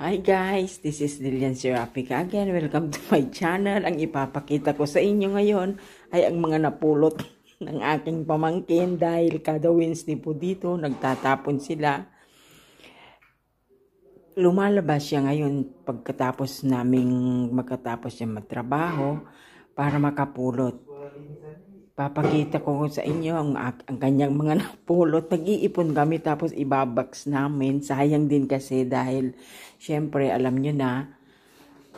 Hi guys, this is Lilian Serapica again. Welcome to my channel. Ang ipapakita ko sa inyo ngayon ay ang mga napulot ng aking pamangkin dahil kada Wednesday po dito nagtatapon sila. Lumalabas siya ngayon pagkatapos naming magkatapos siya magtrabaho para makapulot. Papakita ko sa inyo ang, ang kanyang mga napulot. Nag-iipon kami tapos ibabox namin. Sayang din kasi dahil syempre alam nyo na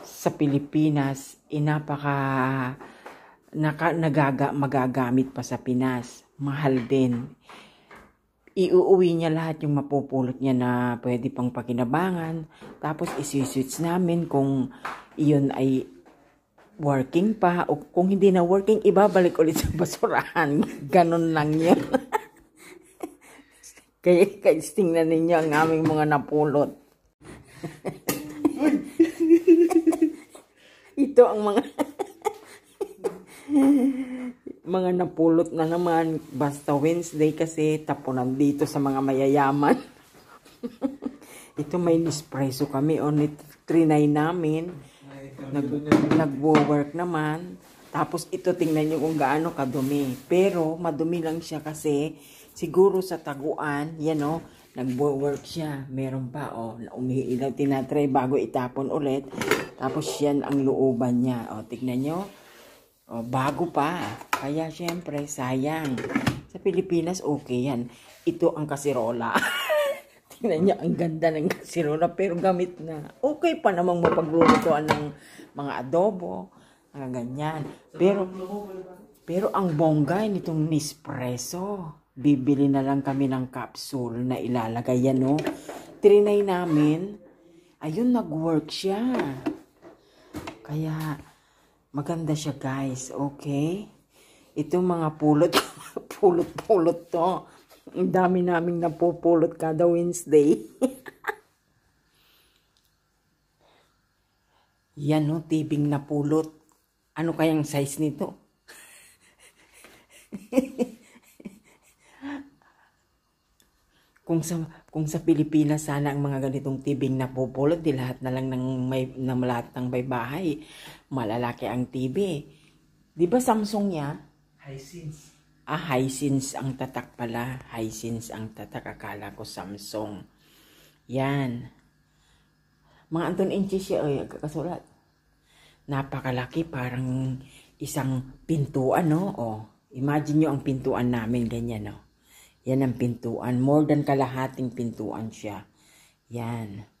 sa Pilipinas inapaka eh, naka, nagaga, magagamit pa sa Pinas. Mahal din. Iuuwi niya lahat yung mapupulot niya na pwede pang pakinabangan. Tapos isi-switch namin kung iyon ay working pa o kung hindi na working ibabalik ulit sa basurahan ganun lang yan kaya guys tingnan ninyo ang aming mga napulot ito ang mga mga napulot na naman basta Wednesday kasi tapunan dito sa mga mayayaman ito may Nespresso kami on 3.9 namin Nag, nagwo-work naman. Tapos ito tingnan niyo kung gaano kadumi. Pero madumi lang siya kasi siguro sa taguan, yan o, nagwo-work siya. Meron pa o, umiilaw tinatry bago itapon ulit. Tapos yan ang looban niya. O, tingnan niyo. O, bago pa. Kaya syempre, sayang. Sa Pilipinas, okay yan. Ito ang kasirola. Tinan niya, ang ganda ng sinura pero gamit na. Okay pa namang mapaglulutuan ng mga adobo, mga ganyan. Pero, pero ang bongga nitong Nespresso, bibili na lang kami ng capsule na ilalagay yan, no? Oh. Trinay namin, ayun, nag-work siya. Kaya, maganda siya, guys, okay? Ito mga pulot, pulot-pulot to. Ang dami naming napupulot kada Wednesday. Yan o, tibing napulot. Ano kayang size nito? kung sa kung sa Pilipinas sana ang mga ganitong tibing napupulot, di lahat na lang ng may na lahat ng may bahay, malalaki ang TV. 'Di ba Samsung niya? Hisense. Ah, Hisense ang tatak pala. Hisense ang tatak. Akala ko Samsung. Yan. Mga anton inches siya. Ay, kakasulat. Napakalaki. Parang isang pintuan, no? O, oh, imagine nyo ang pintuan namin. Ganyan, no? Yan ang pintuan. More than kalahating pintuan siya. Yan.